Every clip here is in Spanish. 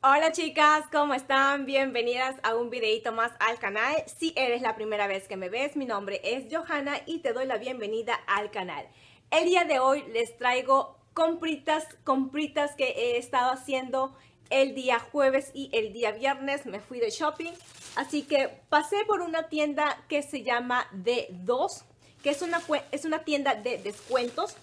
Hola chicas, ¿cómo están? Bienvenidas a un videito más al canal. Si eres la primera vez que me ves, mi nombre es Johanna y te doy la bienvenida al canal. El día de hoy les traigo compritas, compritas que he estado haciendo el día jueves y el día viernes me fui de shopping. Así que pasé por una tienda que se llama D2, que es una, es una tienda de descuentos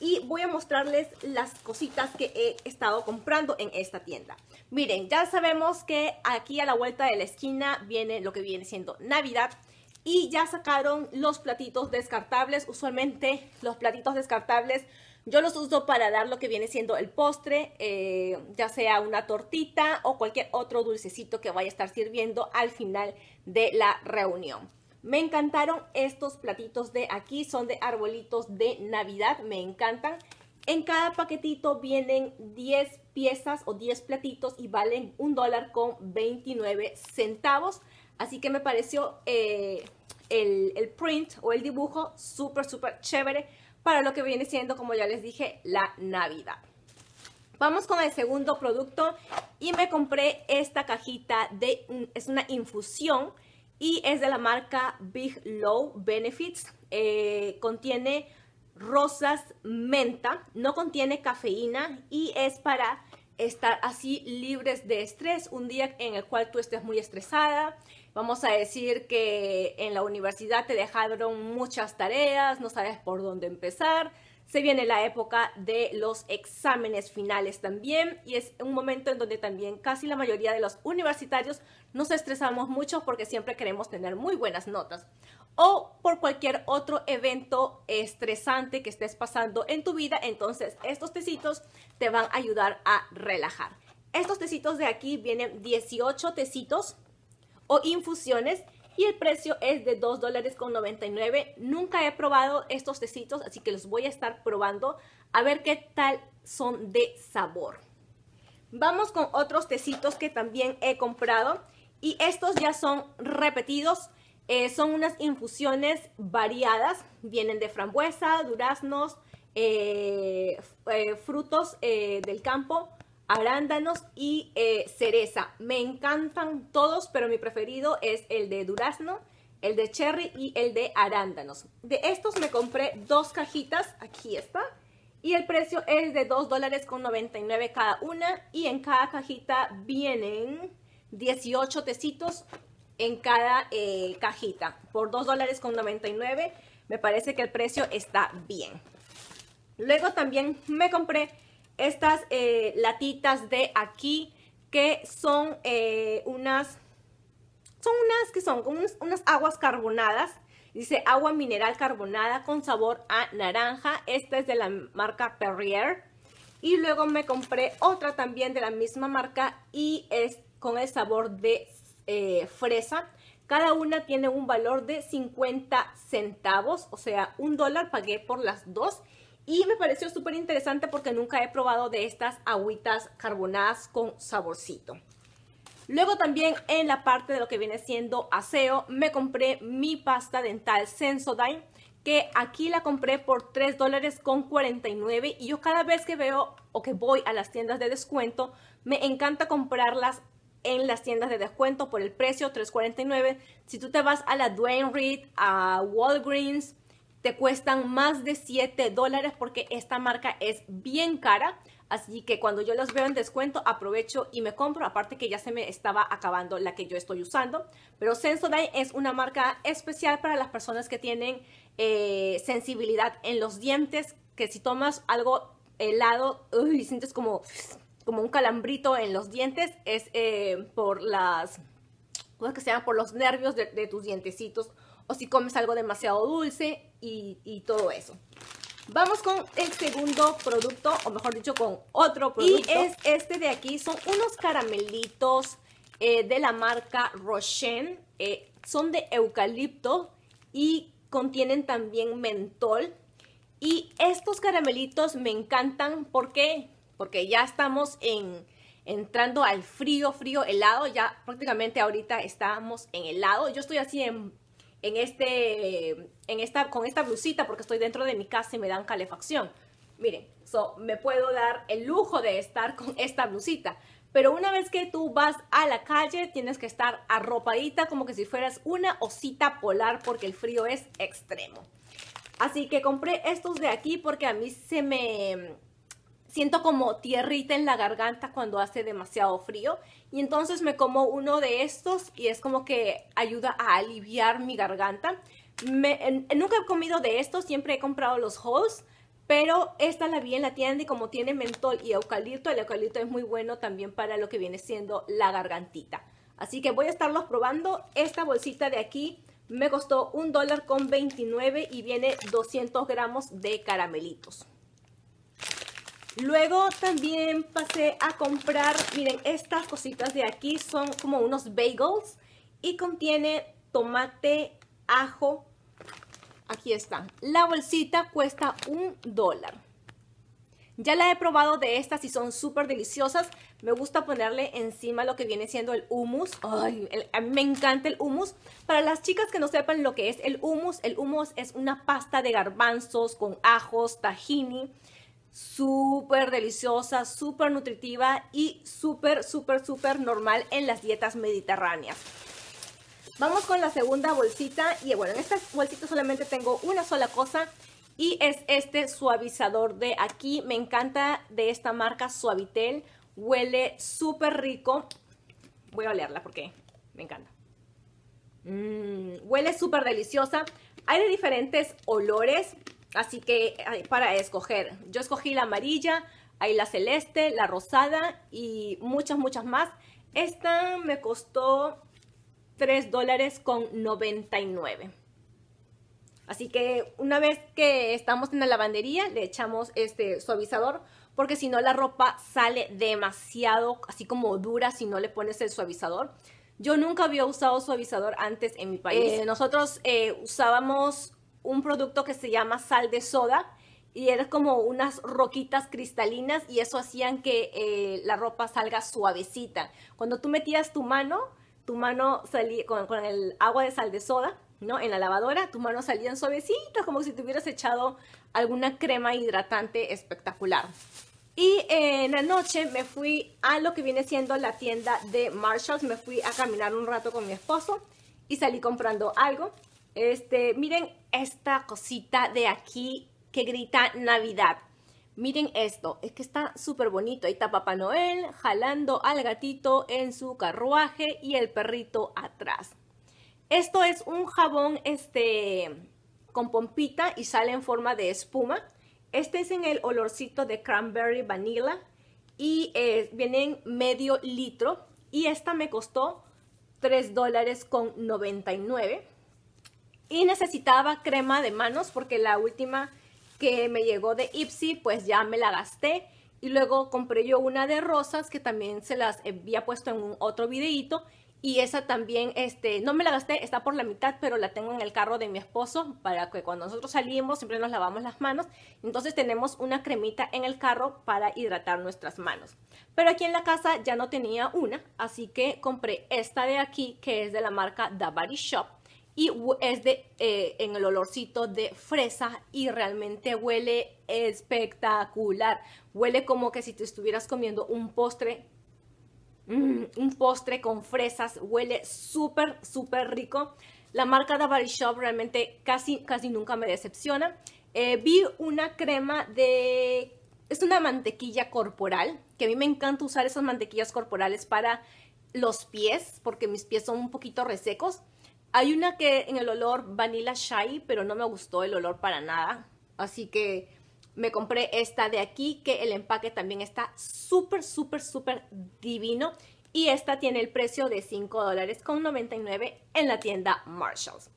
y voy a mostrarles las cositas que he estado comprando en esta tienda. Miren, ya sabemos que aquí a la vuelta de la esquina viene lo que viene siendo Navidad y ya sacaron los platitos descartables. Usualmente los platitos descartables yo los uso para dar lo que viene siendo el postre, eh, ya sea una tortita o cualquier otro dulcecito que vaya a estar sirviendo al final de la reunión. Me encantaron estos platitos de aquí, son de arbolitos de Navidad, me encantan. En cada paquetito vienen 10 piezas o 10 platitos y valen un dólar con 29 centavos. Así que me pareció eh, el, el, print o el dibujo súper, súper chévere para lo que viene siendo, como ya les dije, la Navidad. Vamos con el segundo producto y me compré esta cajita de, es una infusión y es de la marca Big Low Benefits. Eh, contiene rosas menta, no contiene cafeína y es para estar así libres de estrés, un día en el cual tú estés muy estresada. Vamos a decir que en la universidad te dejaron muchas tareas, no sabes por dónde empezar, se viene la época de los exámenes finales también y es un momento en donde también casi la mayoría de los universitarios nos estresamos mucho porque siempre queremos tener muy buenas notas o por cualquier otro evento estresante que estés pasando en tu vida, entonces estos tecitos te van a ayudar a relajar. Estos tecitos de aquí vienen 18 tecitos o infusiones y el precio es de $2.99, dólares con Nunca he probado estos tecitos, así que los voy a estar probando a ver qué tal son de sabor. Vamos con otros tecitos que también he comprado y estos ya son repetidos. Eh, son unas infusiones variadas, vienen de frambuesa, duraznos, eh, eh, frutos del campo arándanos y eh, cereza. Me encantan todos, pero mi preferido es el de durazno, el de cherry y el de arándanos. De estos me compré dos cajitas, aquí está, y el precio es de 2 dólares con 99 cada una y en cada cajita vienen 18 tecitos en cada eh, cajita. Por 2 dólares con 99 me parece que el precio está bien. Luego también me compré estas eh, latitas de aquí que son eh, unas, son unas que son unas, unas aguas carbonadas. Dice agua mineral carbonada con sabor a naranja. Esta es de la marca Perrier. Y luego me compré otra también de la misma marca y es con el sabor de eh, fresa. Cada una tiene un valor de 50 centavos, o sea, un dólar pagué por las dos y me pareció súper interesante porque nunca he probado de estas agüitas carbonadas con saborcito. Luego también en la parte de lo que viene siendo aseo, me compré mi pasta dental Sensodyne, que aquí la compré por $3.49. dólares con y yo cada vez que veo o que voy a las tiendas de descuento, me encanta comprarlas en las tiendas de descuento por el precio 3.49. Si tú te vas a la Dwayne Reed, a Walgreens, te cuestan más de 7 dólares porque esta marca es bien cara. Así que cuando yo los veo en descuento, aprovecho y me compro. Aparte que ya se me estaba acabando la que yo estoy usando. Pero Sensodyne es una marca especial para las personas que tienen eh, sensibilidad en los dientes. Que si tomas algo helado, y sientes como, como un calambrito en los dientes. Es eh, por las cosas que se llama? por los nervios de tus dientecitos. O si comes algo demasiado dulce, y, todo eso. Vamos con el segundo producto, o mejor dicho, con otro producto. Y es este de aquí, son unos caramelitos eh, de la marca Rochen. Eh, son de eucalipto y contienen también mentol. Y estos caramelitos me encantan, ¿por qué? Porque ya estamos en, entrando al frío, frío, helado. Ya prácticamente ahorita estamos en helado. Yo estoy así en en este, en esta, con esta blusita porque estoy dentro de mi casa y me dan calefacción. Miren, me puedo dar el lujo de estar con esta blusita. Pero una vez que tú vas a la calle, tienes que estar arropadita como que si fueras una osita polar porque el frío es extremo. Así que compré estos de aquí porque a mí se me siento como tierrita en la garganta cuando hace demasiado frío y entonces me como uno de estos y es como que ayuda a aliviar mi garganta. nunca he comido de estos, siempre he comprado los Halls, pero esta la vi en la tienda y como tiene mentol y eucalipto, el eucalipto es muy bueno también para lo que viene siendo la gargantita. Así que voy a estarlos probando. Esta bolsita de aquí me costó un dólar con 29 y viene 200 gramos de caramelitos. Luego también pasé a comprar, miren, estas cositas de aquí son como unos bagels y contiene tomate, ajo. Aquí están. La bolsita cuesta un dólar. Ya la he probado de estas y son súper deliciosas. Me gusta ponerle encima lo que viene siendo el hummus. Ay, a me encanta el hummus. Para las chicas que no sepan lo que es el hummus, el hummus es una pasta de garbanzos con ajos, tahini súper deliciosa, súper nutritiva y súper, súper, súper normal en las dietas mediterráneas. Vamos con la segunda bolsita y bueno, en esta bolsita solamente tengo una sola cosa y es este suavizador de aquí. Me encanta de esta marca Suavitel, huele súper rico. Voy a olerla porque me encanta. Mm, huele súper deliciosa. Hay de diferentes olores, Así que para escoger, yo escogí la amarilla, hay la celeste, la rosada y muchas, muchas más. Esta me costó tres dólares con 99. Así que una vez que estamos en la lavandería, le echamos este suavizador, porque si no la ropa sale demasiado, así como dura si no le pones el suavizador. Yo nunca había usado suavizador antes en mi país. Eh, nosotros eh, usábamos un producto que se llama sal de soda y eran como unas roquitas cristalinas y eso hacían que eh, la ropa salga suavecita. Cuando tú metías tu mano, tu mano salía con, el agua de sal de soda, ¿no? En la lavadora, tu mano salía suavecita como si te hubieras echado alguna crema hidratante espectacular. Y en la noche me fui a lo que viene siendo la tienda de Marshalls, me fui a caminar un rato con mi esposo y salí comprando algo. Este, miren esta cosita de aquí que grita Navidad. Miren esto, es que está súper bonito. Ahí está Papá Noel jalando al gatito en su carruaje y el perrito atrás. Esto es un jabón este, con pompita y sale en forma de espuma. Este es en el olorcito de cranberry vanilla y eh, viene en medio litro. Y esta me costó $3.99. dólares con 99 y necesitaba crema de manos porque la última que me llegó de Ipsy, pues ya me la gasté. Y luego compré yo una de rosas que también se las había puesto en un otro videito Y esa también, este, no me la gasté, está por la mitad, pero la tengo en el carro de mi esposo para que cuando nosotros salimos siempre nos lavamos las manos. Entonces tenemos una cremita en el carro para hidratar nuestras manos. Pero aquí en la casa ya no tenía una, así que compré esta de aquí que es de la marca The Body Shop y es de, eh, en el olorcito de fresa y realmente huele espectacular. Huele como que si te estuvieras comiendo un postre, mm, un postre con fresas, huele súper, súper rico. La marca de Shop realmente casi, casi nunca me decepciona. Eh, vi una crema de... Es una mantequilla corporal, que a mí me encanta usar esas mantequillas corporales para los pies, porque mis pies son un poquito resecos. Hay una que en el olor Vanilla Shy, pero no me gustó el olor para nada. Así que me compré esta de aquí, que el empaque también está súper, súper, súper divino. Y esta tiene el precio de $5.99 en la tienda Marshalls.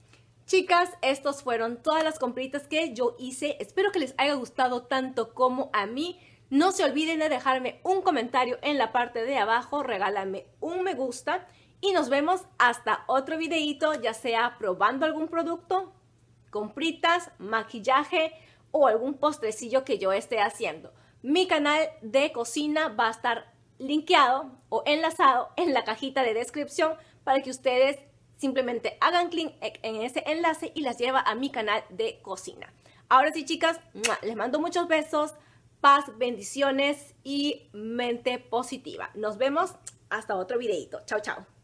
Chicas, estos fueron todas las compritas que yo hice. Espero que les haya gustado tanto como a mí. No se olviden de dejarme un comentario en la parte de abajo, regálame un me gusta y nos vemos hasta otro videito, ya sea probando algún producto, compritas, maquillaje o algún postrecillo que yo esté haciendo. Mi canal de cocina va a estar linkeado o enlazado en la cajita de descripción para que ustedes simplemente hagan clic en ese enlace y las lleva a mi canal de cocina. Ahora sí, chicas, les mando muchos besos, paz, bendiciones y mente positiva. Nos vemos hasta otro videito. Chao, chao.